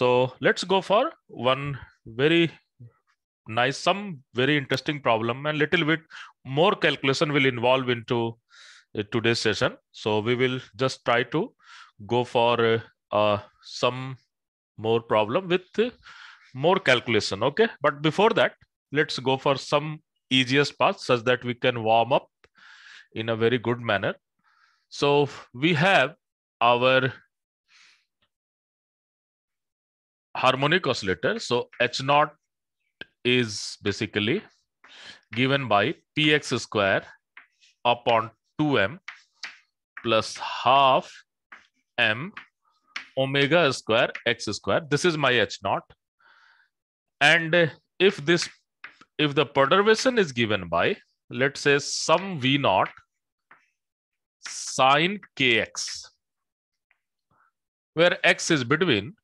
So let's go for one very nice, some very interesting problem and little bit more calculation will involve into uh, today's session. So we will just try to go for uh, uh some more problem with uh, more calculation. Okay. But before that, let's go for some easiest path such that we can warm up in a very good manner. So we have our harmonic oscillator. So H naught is basically given by px square upon 2m plus half m omega square x square. This is my H naught. And if this, if the perturbation is given by, let's say some V naught sine kx, where x is between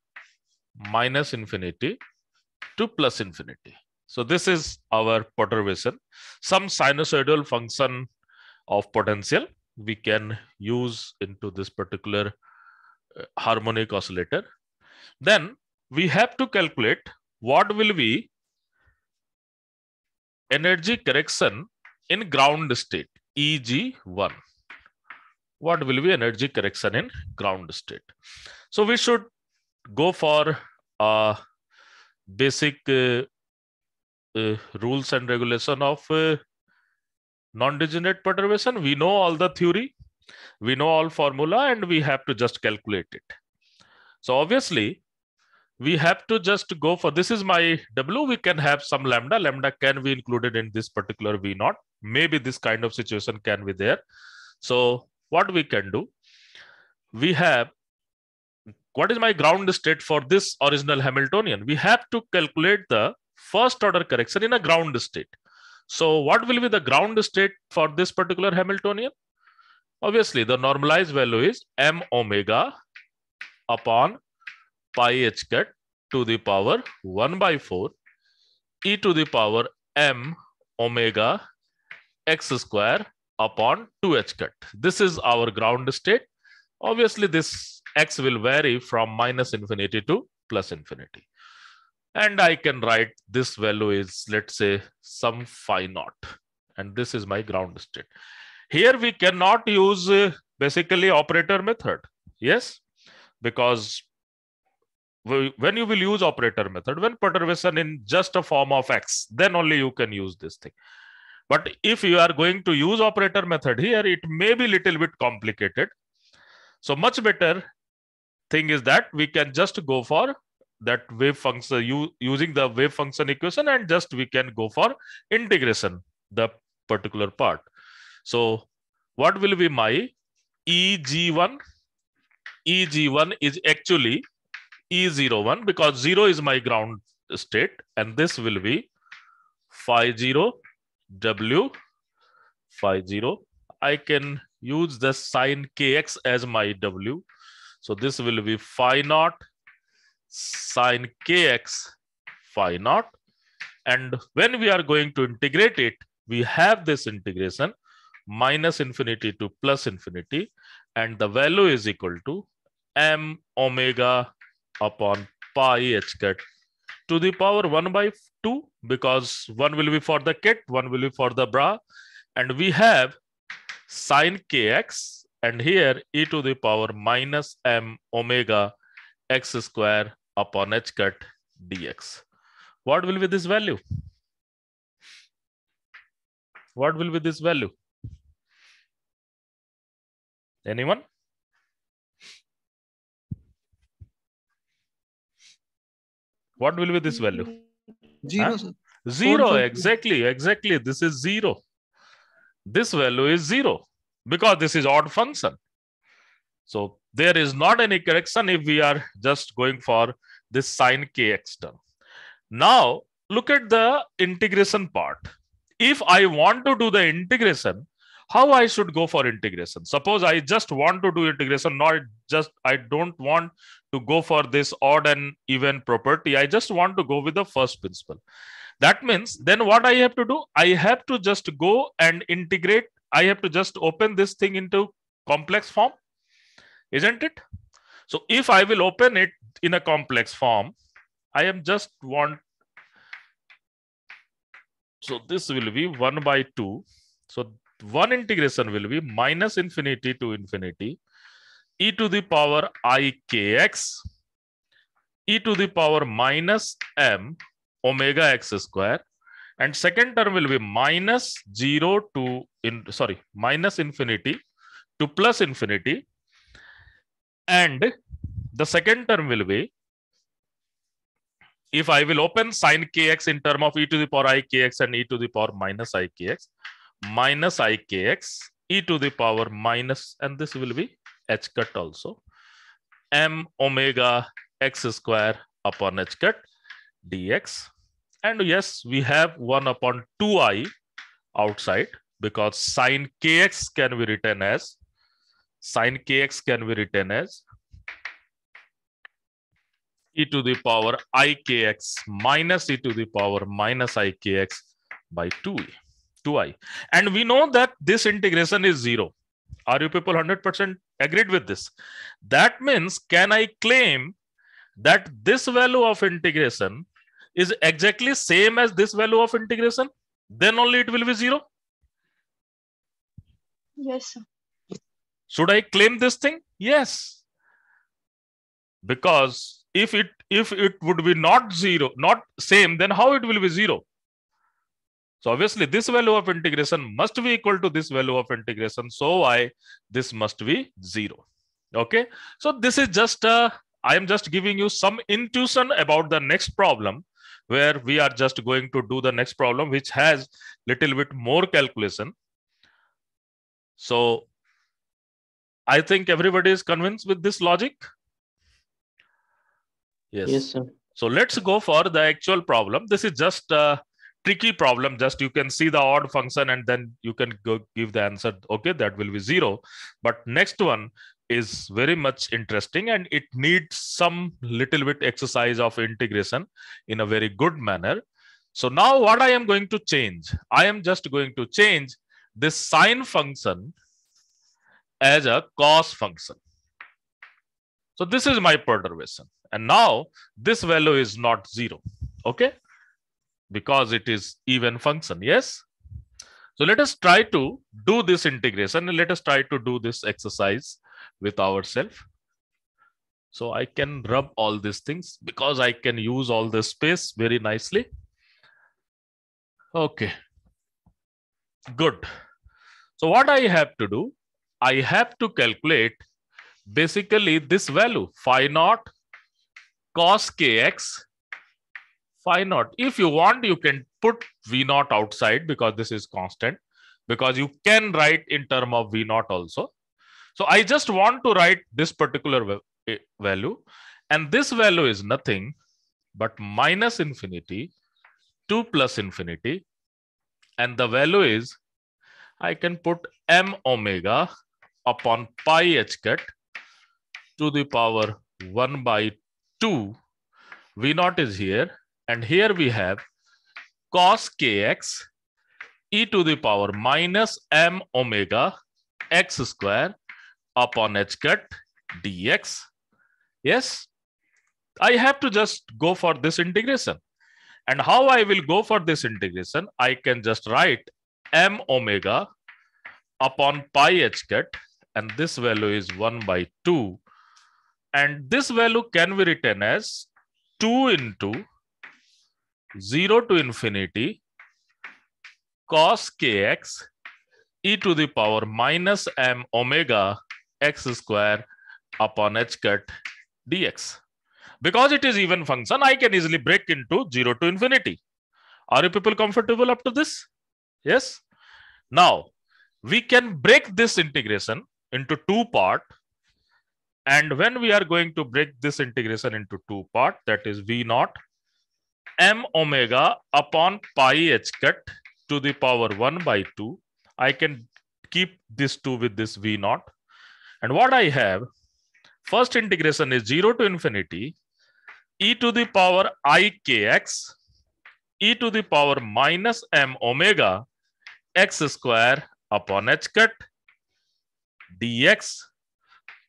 minus infinity to plus infinity. So this is our perturbation. Some sinusoidal function of potential we can use into this particular uh, harmonic oscillator. Then we have to calculate what will be energy correction in ground state, EG1. What will be energy correction in ground state? So we should go for uh, basic uh, uh, rules and regulation of uh, non-degenerate perturbation. We know all the theory, we know all formula, and we have to just calculate it. So obviously, we have to just go for this is my W. We can have some lambda. Lambda can be included in this particular V naught. Maybe this kind of situation can be there. So what we can do, we have what is my ground state for this original Hamiltonian? We have to calculate the first order correction in a ground state. So what will be the ground state for this particular Hamiltonian? Obviously, the normalized value is m omega upon pi h cut to the power 1 by 4 e to the power m omega x square upon 2h cut. This is our ground state. Obviously, this x will vary from minus infinity to plus infinity. And I can write this value is, let's say, some phi naught. And this is my ground state. Here we cannot use uh, basically operator method. Yes, because when you will use operator method, when perturbation in just a form of x, then only you can use this thing. But if you are going to use operator method here, it may be little bit complicated. So much better thing is that we can just go for that wave function using the wave function equation and just we can go for integration the particular part so what will be my eg1 eg1 is actually e01 because 0 is my ground state and this will be phi 0 w phi 0 i can use the sine kx as my w so this will be phi naught sine kx phi naught. And when we are going to integrate it, we have this integration minus infinity to plus infinity. And the value is equal to m omega upon pi h cut to the power 1 by 2 because one will be for the kit, one will be for the bra. And we have sine kx and here e to the power minus m omega x square upon h cut dx. What will be this value? What will be this value? Anyone? What will be this value? Zero. Huh? Zero, exactly, exactly. This is zero. This value is zero because this is odd function. So there is not any correction if we are just going for this sine kx term. Now look at the integration part. If I want to do the integration, how I should go for integration? Suppose I just want to do integration, not just I don't want to go for this odd and even property. I just want to go with the first principle. That means then what I have to do? I have to just go and integrate I have to just open this thing into complex form, isn't it? So if I will open it in a complex form, I am just want, so this will be one by two. So one integration will be minus infinity to infinity, e to the power i k x e to the power minus m omega x square and second term will be minus 0 to, in, sorry, minus infinity to plus infinity. And the second term will be, if I will open sine kx in term of e to the power i kx and e to the power minus i kx, minus i kx, e to the power minus, and this will be h cut also, m omega x square upon h cut dx and yes, we have 1 upon 2i outside because sine kx can be written as sine kx can be written as e to the power i kx minus e to the power minus i kx by 2 2i. And we know that this integration is 0. Are you people 100% agreed with this? That means, can I claim that this value of integration is exactly same as this value of integration, then only it will be zero. Yes, sir. Should I claim this thing? Yes. Because if it if it would be not zero, not same, then how it will be zero? So obviously this value of integration must be equal to this value of integration. So I, this must be zero. Okay. So this is just, a, uh, I am just giving you some intuition about the next problem where we are just going to do the next problem, which has little bit more calculation. So I think everybody is convinced with this logic. Yes. Yes, sir. So let's go for the actual problem. This is just a tricky problem. Just you can see the odd function and then you can go give the answer. Okay, that will be zero. But next one, is very much interesting and it needs some little bit exercise of integration in a very good manner. So now what I am going to change, I am just going to change this sine function as a cos function. So this is my perturbation. And now this value is not zero, okay? Because it is even function, yes? So let us try to do this integration let us try to do this exercise with ourselves. So I can rub all these things because I can use all this space very nicely. Okay, good. So what I have to do, I have to calculate basically this value, phi naught cos kx phi naught. If you want, you can put v naught outside because this is constant because you can write in term of v naught also. So I just want to write this particular eh, value. And this value is nothing but minus infinity, 2 plus infinity. And the value is, I can put m omega upon pi h cut to the power 1 by 2. V naught is here. And here we have cos kx e to the power minus m omega x square upon h cut dx. Yes, I have to just go for this integration. And how I will go for this integration, I can just write m omega upon pi h cut, and this value is 1 by 2. And this value can be written as 2 into 0 to infinity cos kx e to the power minus m omega x square upon h cut dx. Because it is even function, I can easily break into 0 to infinity. Are you people comfortable up to this? Yes. Now, we can break this integration into two part. And when we are going to break this integration into two part, that is V naught m omega upon pi h cut to the power 1 by 2. I can keep this 2 with this V naught. And what I have, first integration is 0 to infinity, e to the power i k x e to the power minus m omega x square upon h cut dx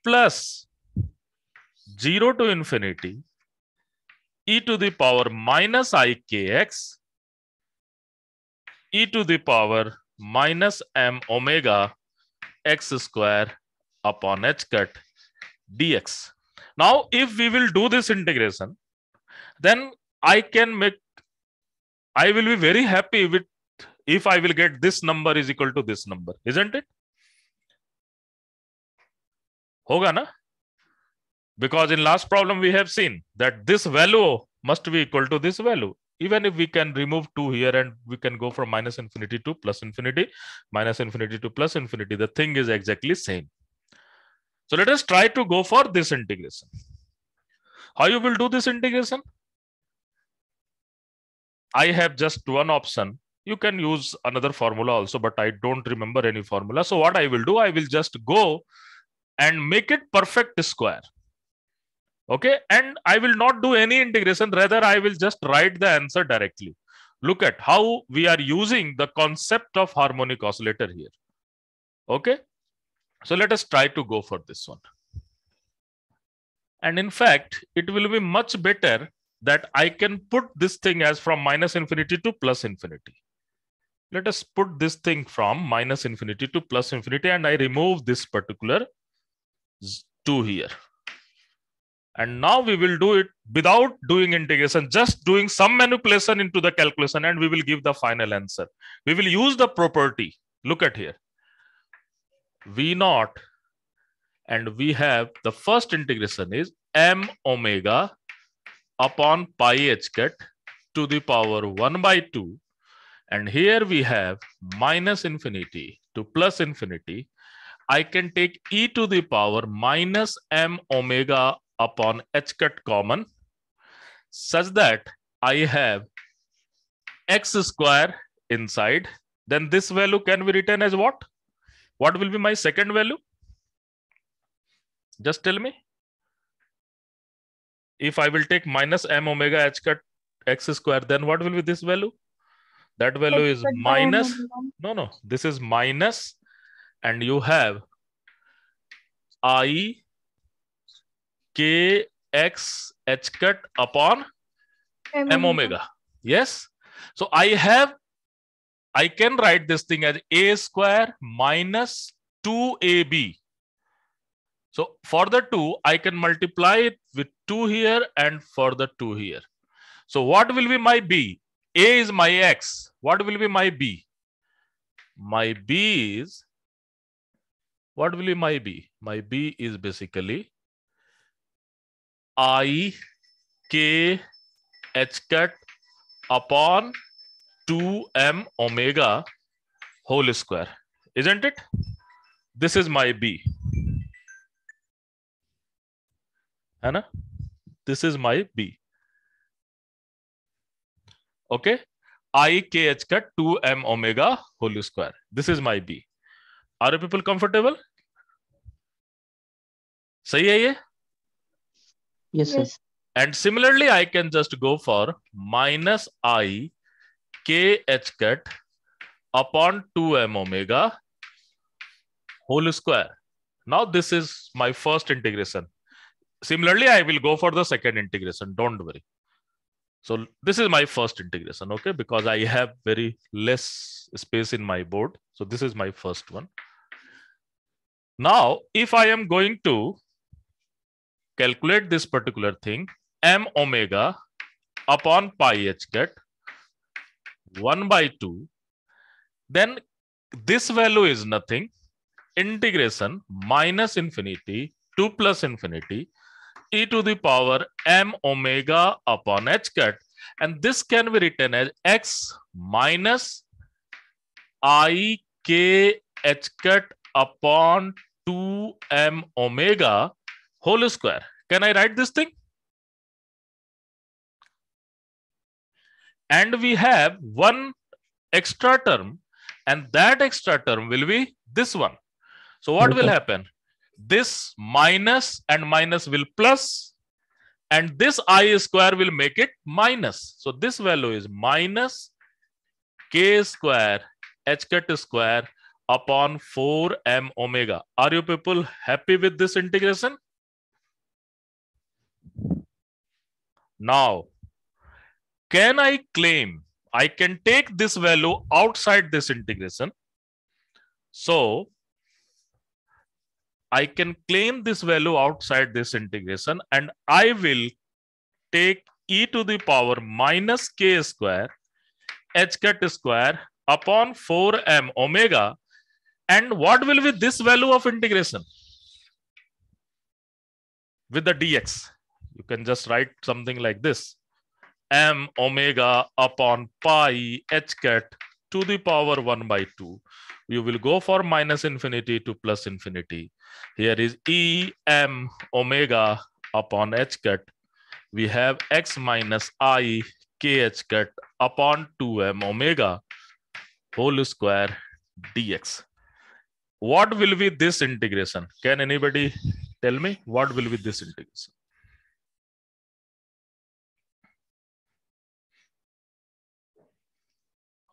plus 0 to infinity e to the power minus i k x e to the power minus m omega x square upon h cut dx. Now, if we will do this integration, then I can make, I will be very happy with if I will get this number is equal to this number, isn't it? Hoga na? Because in last problem, we have seen that this value must be equal to this value. Even if we can remove 2 here and we can go from minus infinity to plus infinity, minus infinity to plus infinity, the thing is exactly same. So let us try to go for this integration. How you will do this integration? I have just one option. You can use another formula also, but I don't remember any formula. So what I will do, I will just go and make it perfect square. Okay. And I will not do any integration. Rather, I will just write the answer directly. Look at how we are using the concept of harmonic oscillator here. Okay. So let us try to go for this one. And in fact, it will be much better that I can put this thing as from minus infinity to plus infinity. Let us put this thing from minus infinity to plus infinity and I remove this particular 2 here. And now we will do it without doing integration, just doing some manipulation into the calculation and we will give the final answer. We will use the property. Look at here. V naught and we have the first integration is m omega upon pi h cut to the power 1 by 2 and here we have minus infinity to plus infinity I can take e to the power minus m omega upon h cut common such that I have x square inside then this value can be written as what what will be my second value? Just tell me. If I will take minus m omega h cut x square, then what will be this value? That value is minus. No, no, this is minus and you have i k x h cut upon m, m omega. omega. Yes. So I have I can write this thing as a square minus 2ab. So for the 2, I can multiply it with 2 here and for the 2 here. So what will be my b? a is my x. What will be my b? My b is, what will be my b? My b is basically i k h cut upon 2m omega whole square, isn't it? This is my B. Anna, this is my B. Okay, i k h cut 2m omega whole square. This is my B. Are you people comfortable? सही है ये yes sir and similarly i can just go for minus i kh cut upon 2m omega whole square. Now this is my first integration. Similarly, I will go for the second integration. Don't worry. So this is my first integration, okay? Because I have very less space in my board. So this is my first one. Now, if I am going to calculate this particular thing, m omega upon pi h cut 1 by 2, then this value is nothing. Integration minus infinity, 2 plus infinity, e to the power m omega upon h cut. And this can be written as x minus i k h cut upon 2m omega whole square. Can I write this thing? and we have one extra term and that extra term will be this one. So what okay. will happen? This minus and minus will plus and this i square will make it minus. So this value is minus k square h cut square upon 4m omega. Are you people happy with this integration? Now, can I claim I can take this value outside this integration? So I can claim this value outside this integration and I will take e to the power minus k square h cut square upon 4m omega and what will be this value of integration with the dx you can just write something like this m omega upon pi h cat to the power 1 by 2. You will go for minus infinity to plus infinity. Here is E m omega upon h cut. We have x minus i kh cut upon 2m omega whole square dx. What will be this integration? Can anybody tell me what will be this integration?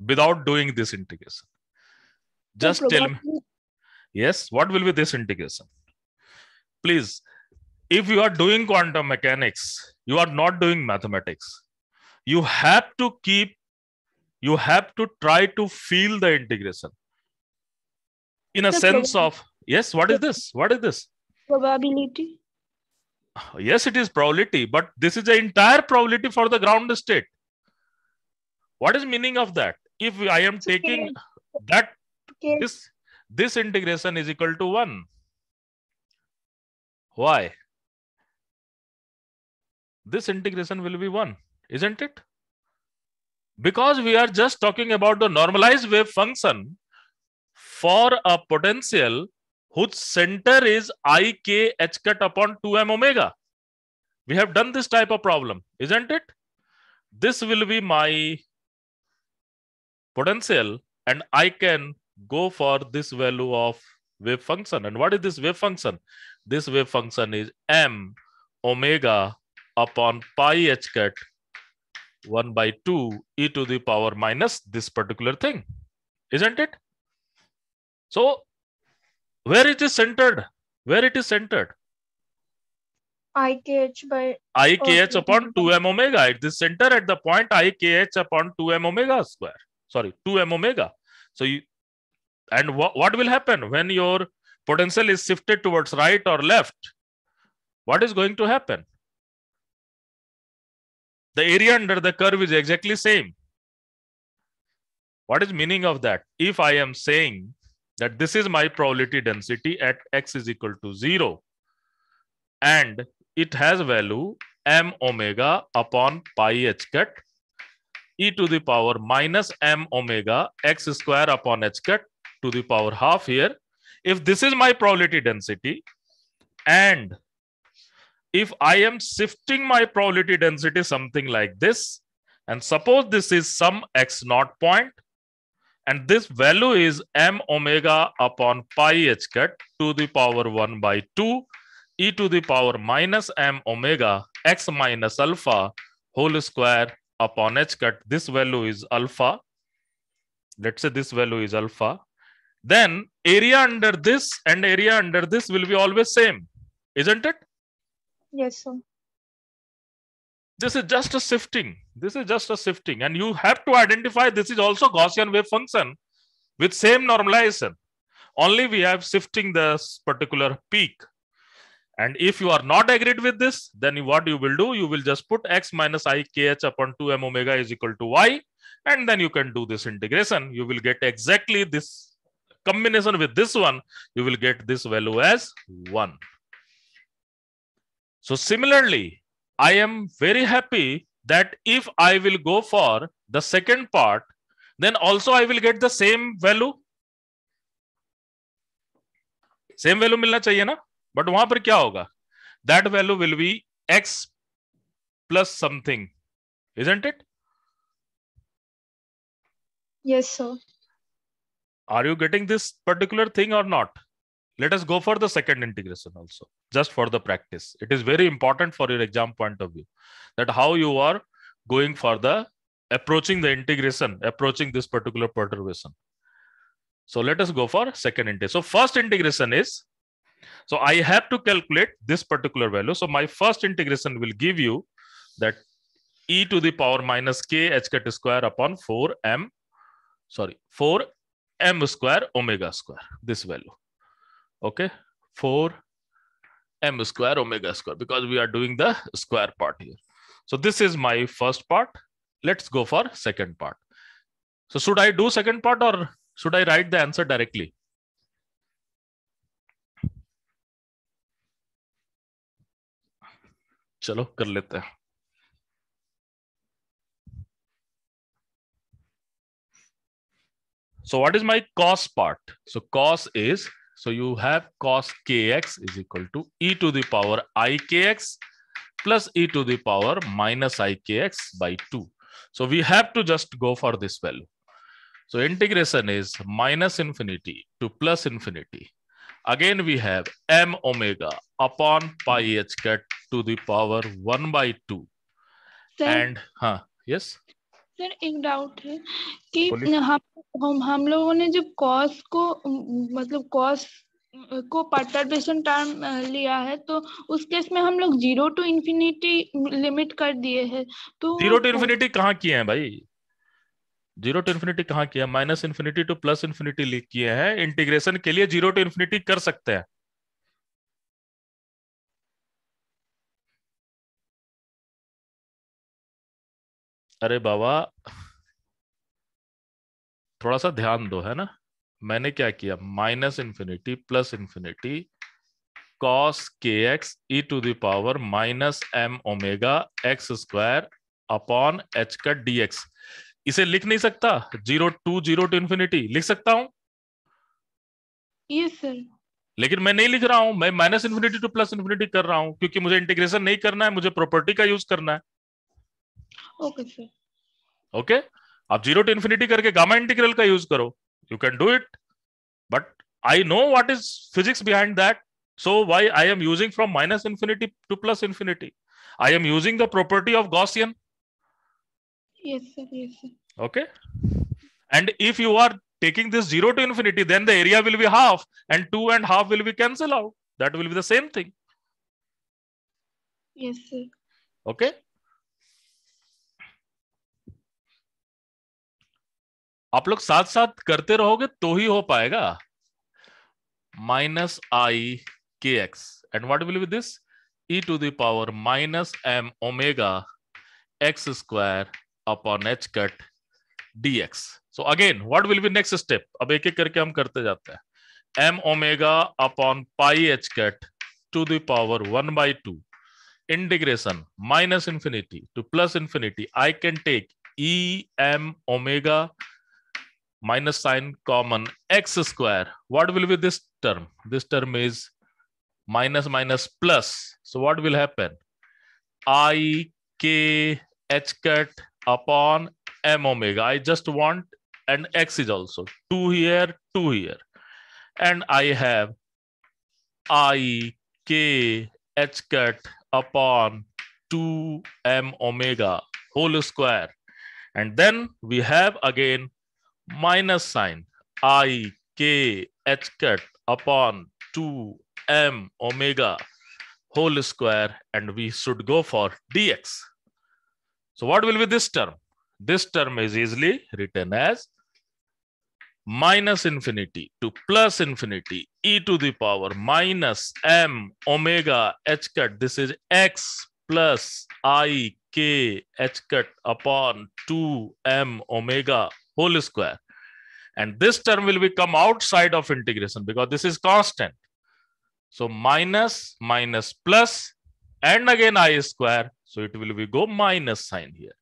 without doing this integration. Just tell me. Yes, what will be this integration? Please, if you are doing quantum mechanics, you are not doing mathematics. You have to keep, you have to try to feel the integration in a the sense of, yes, what is this? What is this? Probability. Yes, it is probability, but this is the entire probability for the ground state what is meaning of that if I am taking okay. that okay. this this integration is equal to 1. Why? This integration will be 1, isn't it? Because we are just talking about the normalized wave function for a potential whose center is i k h cut upon 2m omega. We have done this type of problem, isn't it? This will be my potential and I can go for this value of wave function. And what is this wave function? This wave function is m omega upon pi h cut 1 by 2 e to the power minus this particular thing. Isn't it? So where it is centered? Where it is centered? ikh by ikh upon 2m omega. It is centered at the point ikh upon 2m omega square sorry 2m omega so you and wh- what will happen when your potential is shifted towards right or left what is going to happen the area under the curve is exactly same what is meaning of that if i am saying that this is my probability density at x is equal to 0 and it has value m omega upon pi h cut e to the power minus m omega x square upon h cut to the power half here. If this is my probability density and if I am shifting my probability density something like this, and suppose this is some x naught point, and this value is m omega upon pi h cut to the power 1 by 2 e to the power minus m omega x minus alpha whole square upon h cut this value is alpha let's say this value is alpha then area under this and area under this will be always same isn't it yes sir this is just a shifting. this is just a shifting, and you have to identify this is also gaussian wave function with same normalization only we have shifting this particular peak and if you are not agreed with this, then what you will do, you will just put x minus i kh upon 2m omega is equal to y. And then you can do this integration. You will get exactly this combination with this one. You will get this value as 1. So similarly, I am very happy that if I will go for the second part, then also I will get the same value. Same value milna chahiye na? But वहां पर क्या That value will be x plus something, isn't it? yes sir are you getting this particular thing or not let us go for the second integration also just for the practice it is very important for your exam point of view that how you are going for the approaching the integration approaching this particular perturbation so let us go for second integration so first integration is so I have to calculate this particular value. So my first integration will give you that e to the power minus k h cut square upon 4m, sorry, 4m square omega square, this value. Okay, 4m square omega square because we are doing the square part here. So this is my first part. Let's go for second part. So should I do second part or should I write the answer directly? चलो कर लेते हैं So what is my cos part? So cos is, so you have cos kx is equal to e to the power ikx plus e to the power minus ikx by 2. So we have to just go for this value. So integration is minus infinity to plus infinity. Again, we have m omega upon pi h cut to the power one by sir, and ha हाँ, huh, yes sir एक doubt है कि हम हम हम लोगों ने जब cos को मतलब cos को परटर्बेशन टर्म लिया है तो उस केस में हम लोग जीरो टू इन्फिनिटी लिमिट कर दिए हैं तो जीरो टू इन्फिनिटी कहाँ किए हैं भाई जीरो टू इन्फिनिटी कहाँ किया minus infinity to plus infinity लिख किए हैं इंटीग्रेशन के लिए जीरो टू इन्फिनिटी कर सकते हैं अरे बाबा थोड़ा सा ध्यान दो है ना मैंने क्या किया minus infinity plus infinity cos के x e to the power minus m omega x square upon h का डीएक्स इसे लिख नहीं सकता zero to zero to infinity लिख सकता हूं yes, लेकिन मैं नहीं लिख रहा हूं मैं minus infinity to plus infinity कर रहा हूं क्योंकि मुझे इंटीग्रेशन नहीं करना है मुझे प्रॉपर्टी का यूज करना है ओके आप जीरो टू इन्फिनिटी करके गामा इंटीग्रल का यूज करो you can do it but I know what is physics behind that so why I am using from minus infinity to plus infinity I am using the property of Gaussian okay and if you are taking this zero to infinity then the area will be half and two and half will be cancel out that will be the same thing okay आप लोग साथ साथ करते रहोगे तो ही हो पाएगा minus i k x and what will be this e to the power minus m omega x square upon h cut d x so again what will be next step अब एक एक करके हम करते जाते हैं m omega upon pi h cut to the power one by two integration minus infinity to plus infinity I can take e m omega minus sign common x square. What will be this term? This term is minus minus plus. So what will happen? I k h cut upon m omega. I just want and x is also 2 here, 2 here. And I have i k h cut upon 2 m omega whole square. And then we have again minus sign i k h cut upon 2 m omega whole square and we should go for dx. So what will be this term? This term is easily written as minus infinity to plus infinity e to the power minus m omega h cut. This is x plus i k h cut upon 2 m omega whole square. And this term will become outside of integration because this is constant. So minus, minus plus, and again i square. So it will be go minus sign here.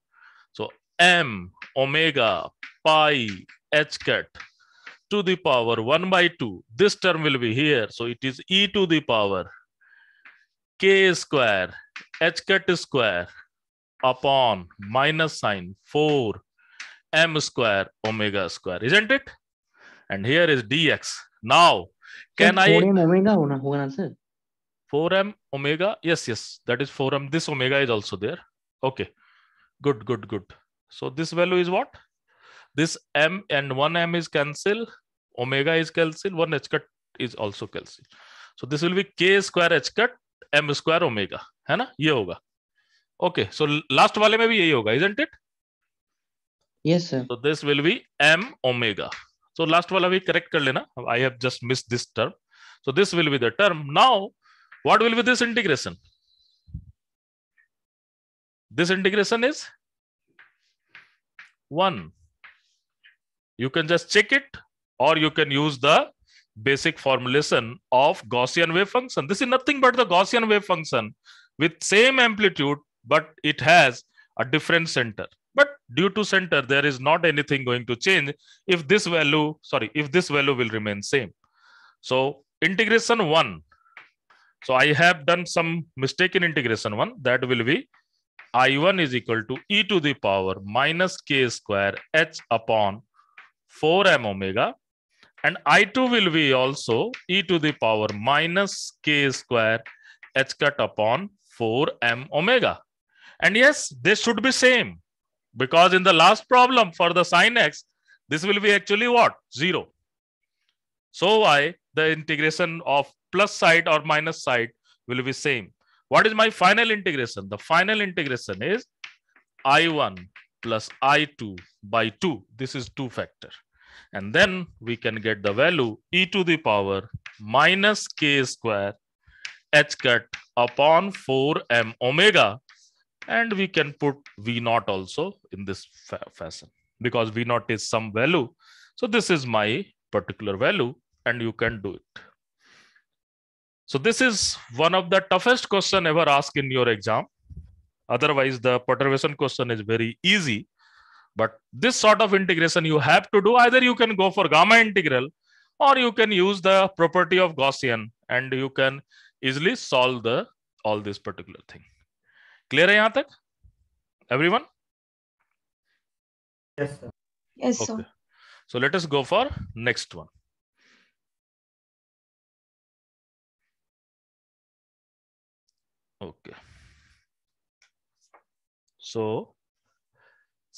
So m omega pi h cut to the power 1 by 2. This term will be here. So it is e to the power k square h cut square upon minus sign 4 m square omega square, isn't it? And here is dx. Now, can so I... 4m omega sir. 4m omega, yes, yes, that is 4m. This omega is also there. Okay, good, good, good. So this value is what? This m and 1m is cancelled. Omega is cancelled. 1 h cut is also cancelled. So this will be k square h cut m square omega. है ना ये होगा So last last वाले में भी यही होगा isn't it? yes sir so this will be m omega so last wala we correct kar lena i have just missed this term so this will be the term now what will be this integration this integration is 1 you can just check it or you can use the basic formulation of Gaussian wave function. This is nothing but the Gaussian wave function with same amplitude, but it has a different center. But due to center, there is not anything going to change if this value, sorry, if this value will remain same. So integration one. So I have done some mistake in integration one. That will be I1 is equal to e to the power minus k square h upon 4m omega. And I2 will be also e to the power minus k square h cut upon 4m omega. And yes, this should be same. Because in the last problem for the sine x, this will be actually what? 0. So I, the integration of plus side or minus side will be same. What is my final integration? The final integration is I1 plus I2 by 2. This is 2 factor. And then we can get the value e to the power minus k square h cut upon 4m omega and we can put v naught also in this fa fashion because v naught is some value so this is my particular value and you can do it so this is one of the toughest question ever asked in your exam otherwise the perturbation question is very easy but this sort of integration you have to do either you can go for gamma integral or you can use the property of Gaussian and you can easily solve the all this particular thing. Clear है यहां तक everyone yes sir yes sir so let us go for next one okay so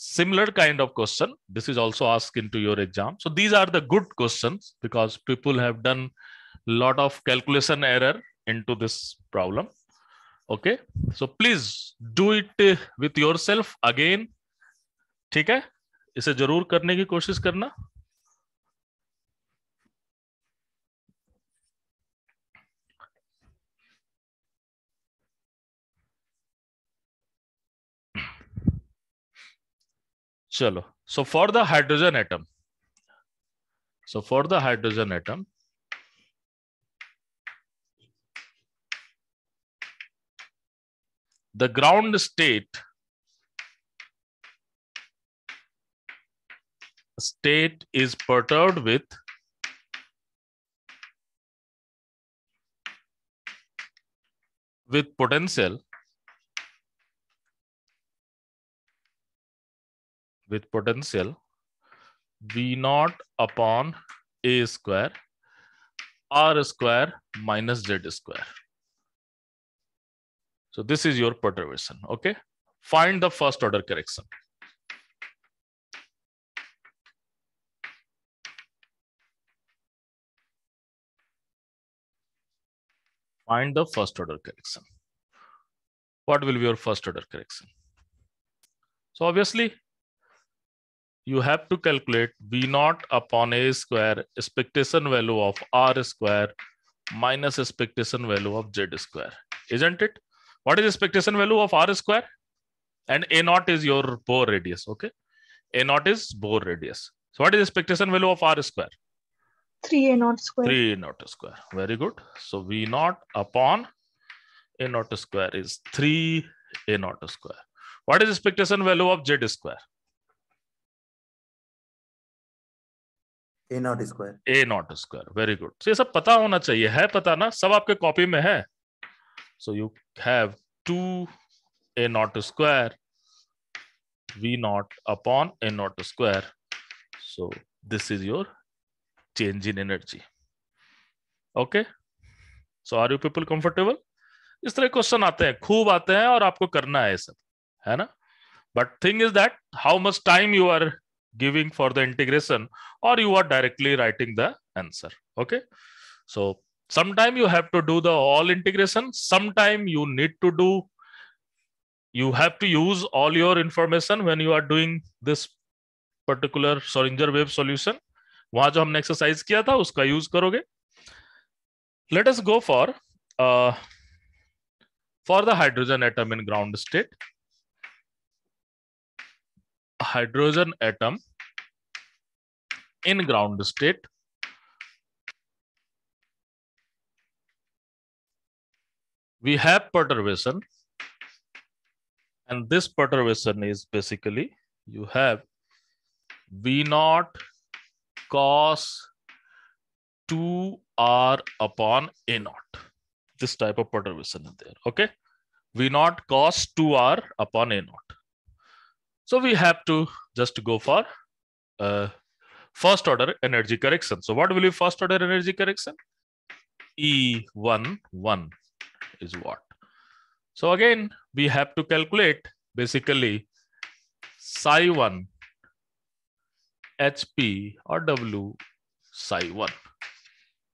similar kind of question this is also asked into your exam so these are the good questions because people have done lot of calculation error into this problem so please do it with your self again ठीक है इसे जरूर करने की कोशिश करना चलो so for the hydrogen atom so for the hydrogen atom the ground state state is perturbed with with potential with potential v naught upon a square r square minus z square so this is your perturbation, okay? Find the first order correction. Find the first order correction. What will be your first order correction? So obviously, you have to calculate V naught upon A square expectation value of R square minus expectation value of Z square, isn't it? what is expectation value of r square and a not is your bore radius okay a not is bore radius so what is expectation value of r square 3 a not square 3 a not square very good so v not upon a not square is 3 a not square what is expectation value of z square a not square a not square very good तो ये सब पता होना चाहिए है पता ना सब आपके कॉपी में है So you have 2 a naught square v naught upon a naught square. So this is your change in energy. Okay. So are you people comfortable? Is there a question aate hai? Khub aate hai aur aapko it. hai sab. But thing is that how much time you are giving for the integration or you are directly writing the answer. Okay. So sometime you have to do the all integration sometime you need to do you have to use all your information when you are doing this particular Solinger wave solution वहां जो हमने exercise किया था उसका use करोगे let us go for for the hydrogen atom in ground state hydrogen atom in ground state we have perturbation and this perturbation is basically you have V naught cos 2R upon A naught. This type of perturbation is there. Okay. V naught cos 2R upon A naught. So we have to just go for uh, first order energy correction. So what will be first order energy correction? E1, 1 is what. So again, we have to calculate basically psi 1 HP or W psi 1.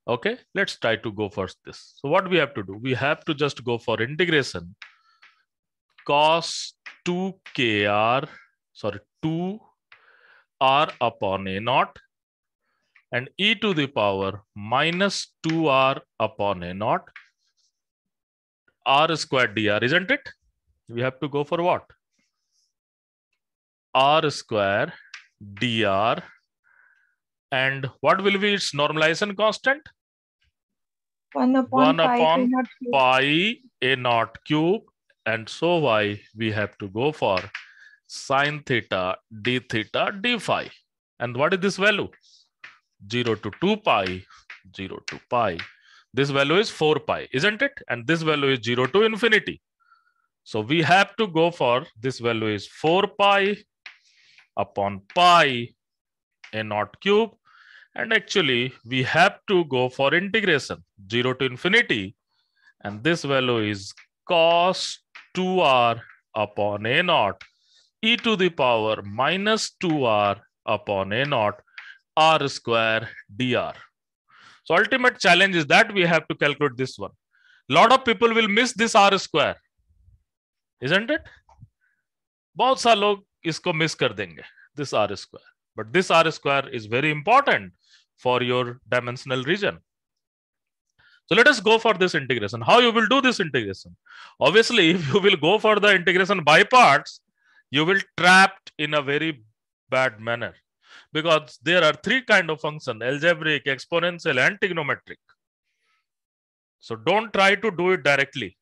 Okay, let's try to go first this. So what we have to do, we have to just go for integration cos 2kr, sorry, 2r upon a naught and e to the power minus 2r upon a naught r squared dr, isn't it? We have to go for what? r square dr. And what will be its normalization constant? 1 upon, 1 upon pi, a naught cube. And so why we have to go for sine theta d theta d phi. And what is this value? 0 to 2 pi, 0 to pi. This value is 4 pi, isn't it? And this value is 0 to infinity. So we have to go for this value is 4 pi upon pi a naught cube. And actually, we have to go for integration 0 to infinity. And this value is cos 2r upon a naught e to the power minus 2r upon a naught r square dr. So ultimate challenge is that we have to calculate this one. Lot of people will miss this R square. Isn't it? बहुत सा लोग miss मिस कर देंगे this r square but this r square is very important for your dimensional So let us go for this integration. How you will do this integration? Obviously, if you will go for the integration by parts, you will trapped in a very bad manner because there are three kind of function, algebraic, exponential, and trigonometric. So don't try to do it directly.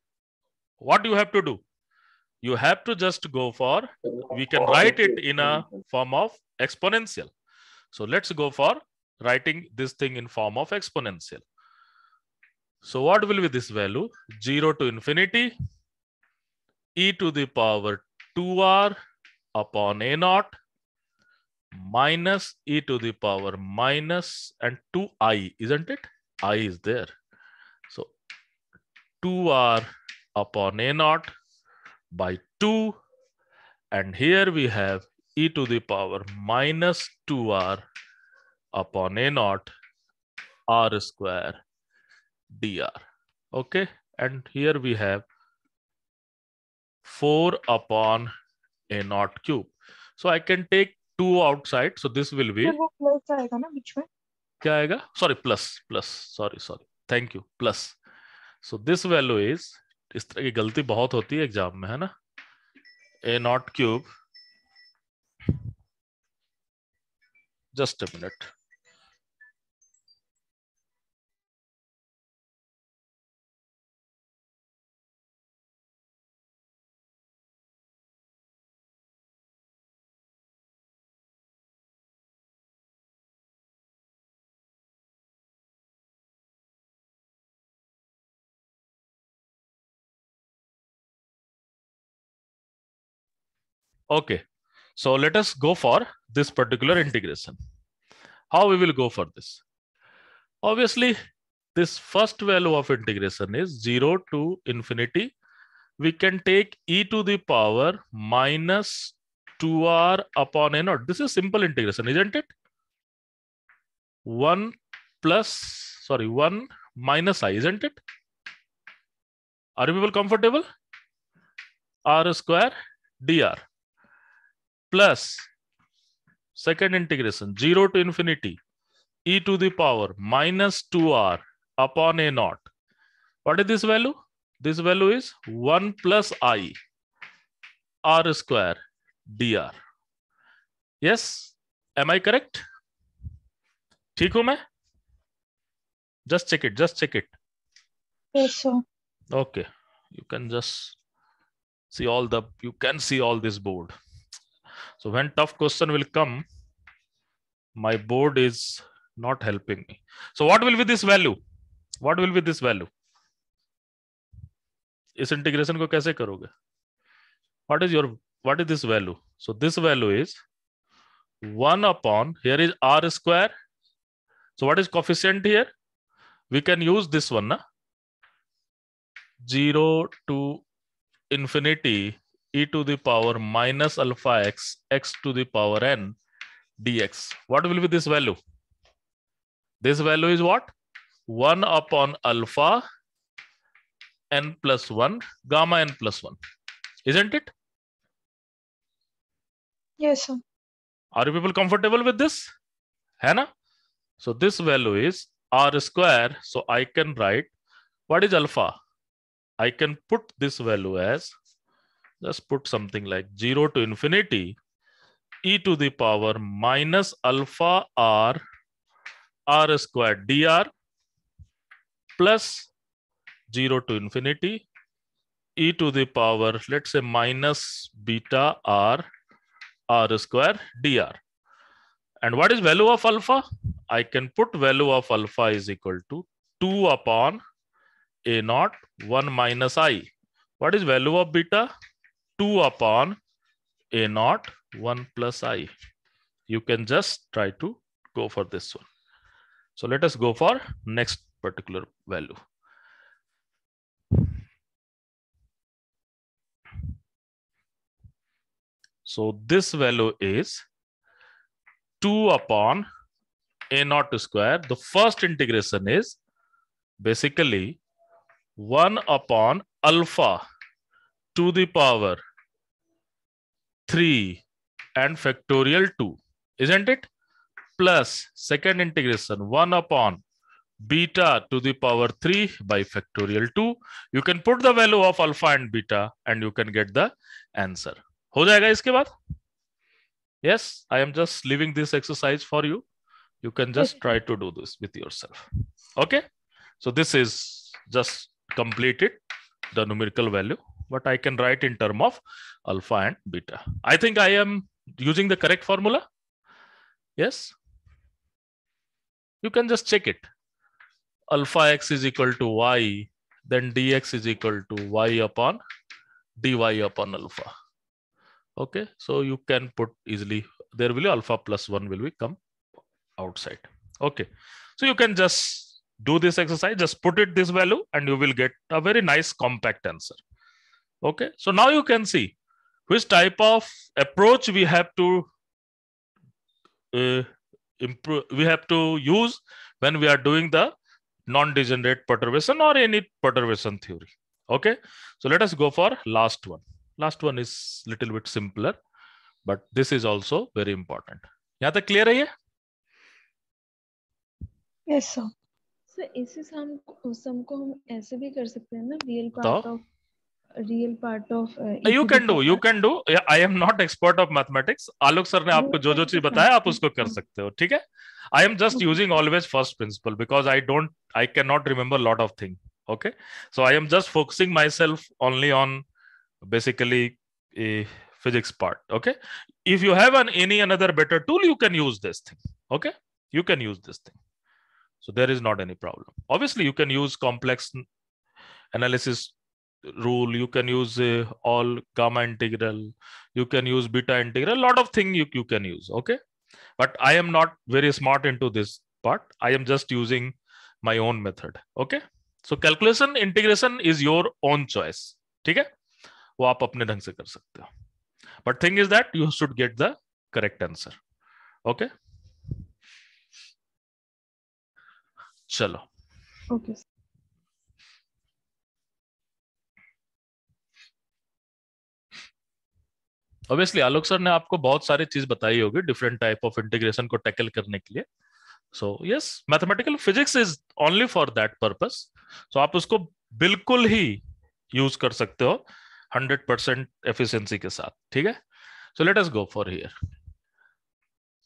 What you have to do? You have to just go for, we can write it in a form of exponential. So let's go for writing this thing in form of exponential. So what will be this value? 0 to infinity, e to the power 2r upon a naught minus e to the power minus and 2i, isn't it? i is there. So 2r upon a naught by 2. And here we have e to the power minus 2r upon a naught r square dr. Okay. And here we have 4 upon a naught cube. So I can take two outside so this will be plus आएगा ना बीच में क्या आएगा sorry plus plus sorry sorry thank you plus so this value is इस तरह की गलती बहुत होती है एग्जाम में है ना a not cube just a minute Okay, so let us go for this particular integration. How we will go for this? Obviously, this first value of integration is 0 to infinity. We can take e to the power minus 2r upon a naught. This is simple integration, isn't it? 1 plus, sorry, 1 minus i, isn't it? Are you people comfortable? r square dr plus second integration 0 to infinity e to the power minus 2r upon a naught. What is this value? This value is 1 plus i r square dr. Yes, am I correct? ठीक हूं मैं just check it just check it yes sir okay you can just see all the you can see all this board so when tough question will come, my board is not helping me. So what will be this value? What will be this value? इस integration को कैसे करोगे what is your what is this value so this value is 1 upon here is r square so what is coefficient here we can use this one na? 0 to infinity e to the power minus alpha x x to the power n dx. What will be this value? This value is what? 1 upon alpha n plus 1 gamma n plus 1. Isn't it? Yes, sir. Are you people comfortable with this? Hana? So this value is r square. So I can write, what is alpha? I can put this value as let's put something like 0 to infinity e to the power minus alpha r r squared dr plus 0 to infinity e to the power, let's say minus beta r r square dr. And what is value of alpha? I can put value of alpha is equal to 2 upon a naught 1 minus i. What is value of beta? 2 upon a naught 1 plus i. You can just try to go for this one. So let us go for next particular value. So this value is 2 upon a naught square. The first integration is basically 1 upon alpha to the power 3 and factorial 2, isn't it? Plus second integration 1 upon beta to the power 3 by factorial 2. You can put the value of alpha and beta and you can get the answer. हो जाएगा इसके बाद yes i am just leaving this exercise for you you can just try to do this with yourself okay so this is just completed the numerical value but I can write in term of alpha and beta. I think I am using the correct formula. Yes. You can just check it. Alpha x is equal to y, then dx is equal to y upon dy upon alpha. Okay, so you can put easily, there will be alpha plus one will become outside. Okay, so you can just do this exercise, just put it this value and you will get a very nice compact answer. Okay, so now you can see which type of approach we have to uh, improve, we have to use when we are doing the non-degenerate perturbation or any perturbation theory. Okay, so let us go for last one. Last one is little bit simpler, but this is also very important. Is तक clear, है ये? Yes sir. so, is this some, some को हम ऐसे भी कर real part of uh, you can do you can do i am not expert of mathematics alok sir ne आपको जो jo चीज बताया आप उसको कर सकते हो ठीक है I am just using always first principle because I don't I can not remember lot of thing okay so I am just focusing my self only on basically physics part okay if you have an any another better tool you can use this thing okay you can use this thing so there is not any problem obviously you can use complex analysis rule you can use uh, all gamma integral you can use beta integral a lot of thing you, you can use okay but i am not very smart into this part i am just using my own method okay so calculation integration is your own choice theek hai wo aap apne dhang se kar sakte ho but thing is that you should get the correct answer okay chalo okay. Obviously Alok sir ने आपको बहुत सारी चीज बताई होगी different type of integration को tackle करने के लिए so yes mathematical physics is only for that purpose सो आप उसको बिल्कुल ही यूज कर सकते हो हंड्रेड परसेंट एफिशियंसी के साथ ठीक है so let us go for here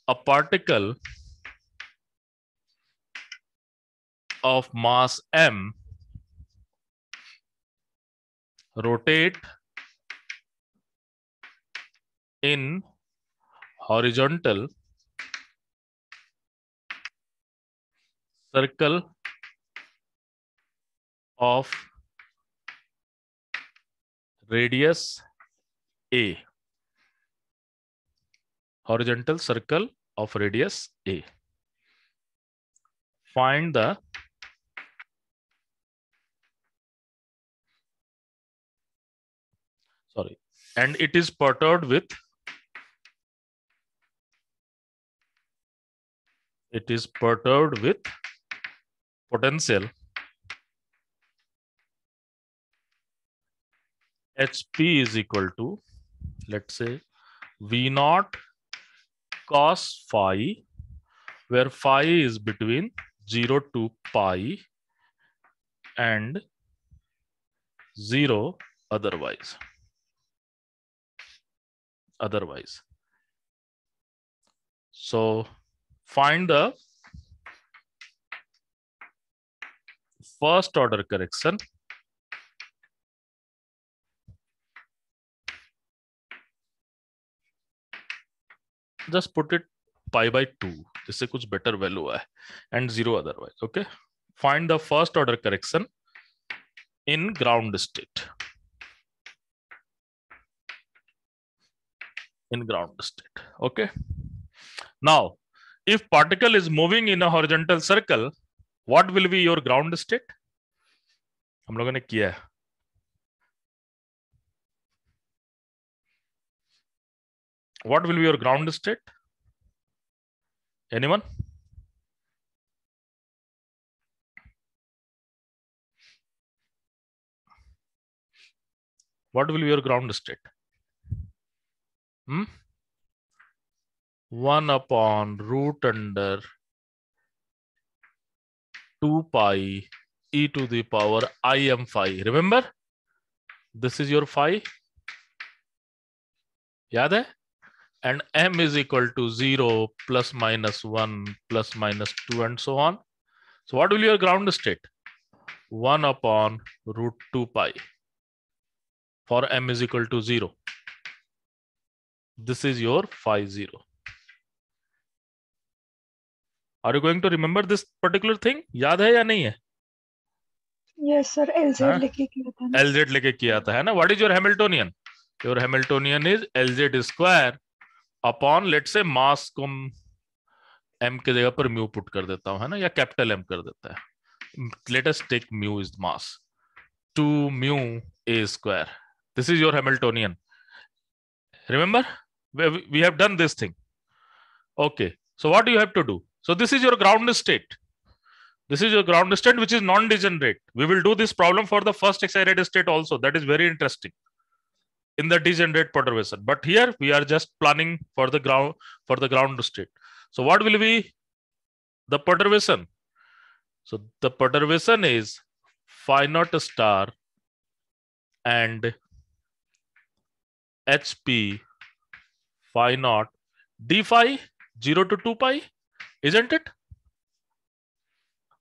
a particle of mass m rotate in horizontal circle of radius A. Horizontal circle of radius A. Find the sorry and it is perturbed with it is perturbed with potential HP is equal to, let's say, V naught cos phi, where phi is between 0 to pi and 0 otherwise. Otherwise. So find the first order correction just put it pi by 2 इससे कुछ better value and zero otherwise okay find the first order correction in ground state in ground state okay now if particle is moving in a horizontal circle, what will be your ground state? I'm not going to care. what will be your ground state? Anyone? What will be your ground state? Hmm? 1 upon root under 2 pi e to the power i m phi. Remember, this is your phi. याद है and m is equal to 0 plus minus 1 plus minus 2 and so on. So what will your ground state? 1 upon root 2 pi for m is equal to 0. This is your phi 0. Are you going to remember this particular thing याद है या नहीं है yes sir एलजेड लेके किया था एलजेड लेके किया था है ना what is your Hamiltonian your Hamiltonian is LZ square upon let say mass को एम के जगह पर म्यू पुट कर देता हूं है ना या कैपिटल एम कर देता है let's take mu is mass two mu a square this is your Hamiltonian remember we have done this thing okay so what do you have to do So this is your ground state. This is your ground state, which is non-degenerate. We will do this problem for the first excited state also. That is very interesting in the degenerate perturbation. But here we are just planning for the ground for the ground state. So what will be the perturbation? So the perturbation is phi naught star and HP phi naught d phi 0 to 2 pi isn't it?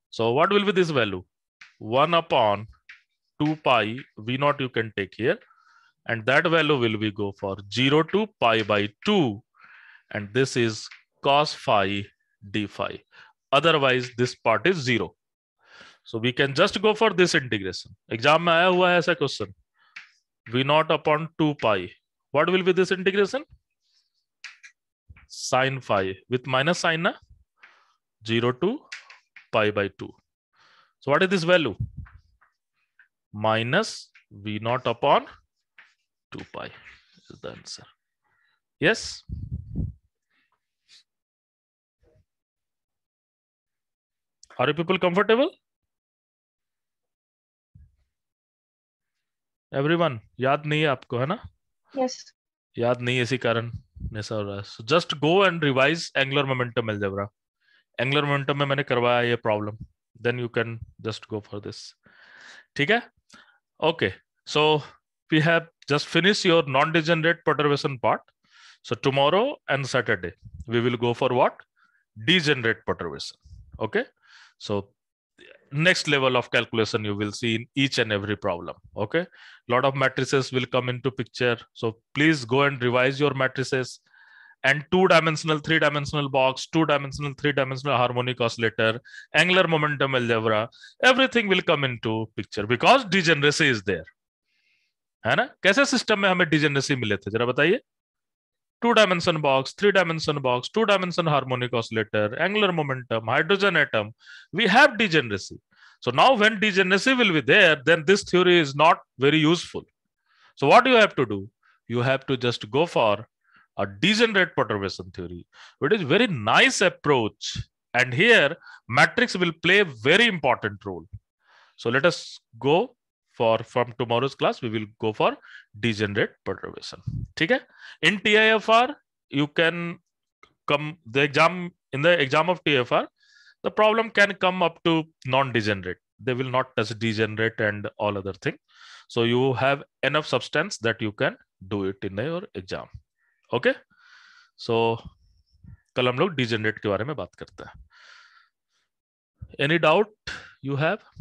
So what will be this value? 1 upon 2 pi V naught you can take here. And that value will be go for 0 to pi by 2. And this is cos phi d phi. Otherwise, this part is 0. So we can just go for this integration. Exam mein have hua hai aisa question. V naught upon 2 pi. What will be this integration? Sine phi with minus sign na? 0 to pi by 2. So what is this value? Minus V naught upon 2 pi is the answer. Yes? Are you people comfortable? Everyone याद नहीं है आपको है ना yes. याद नहीं है इसी कारण ऐसा हो रहा है just go and revise angular momentum algebra angular momentum में मैंने करवाया ये problem then you can just go for this ठीक है okay so we have just finish your non degenerate perturbation part so tomorrow and saturday we will go for what degenerate perturbation okay so next level of calculation you will see in each and every problem okay lot of matrices will come into picture so please go and revise your matrices and two dimensional, three dimensional box, two dimensional, three dimensional harmonic oscillator, angular momentum algebra, everything will come into picture because degeneracy is there. है ना कैसे system में हमें degeneracy मिले थे जरा बताइए two-dimensional box, three-dimensional box, two-dimensional harmonic oscillator, angular momentum, hydrogen atom, we have degeneracy. so now when degeneracy will be there, then this theory is not very useful. So what do you have to do? You have to just go for a degenerate perturbation theory, which is very nice approach. And here, matrix will play very important role. So let us go for from tomorrow's class. We will go for degenerate perturbation. Okay? In TIFR, you can come the exam in the exam of TFR, the problem can come up to non-degenerate. They will not touch degenerate and all other thing. So you have enough substance that you can do it in your exam. Okay so so, कल हम लोग degenerate के बारे में बात करते हैं any doubt you have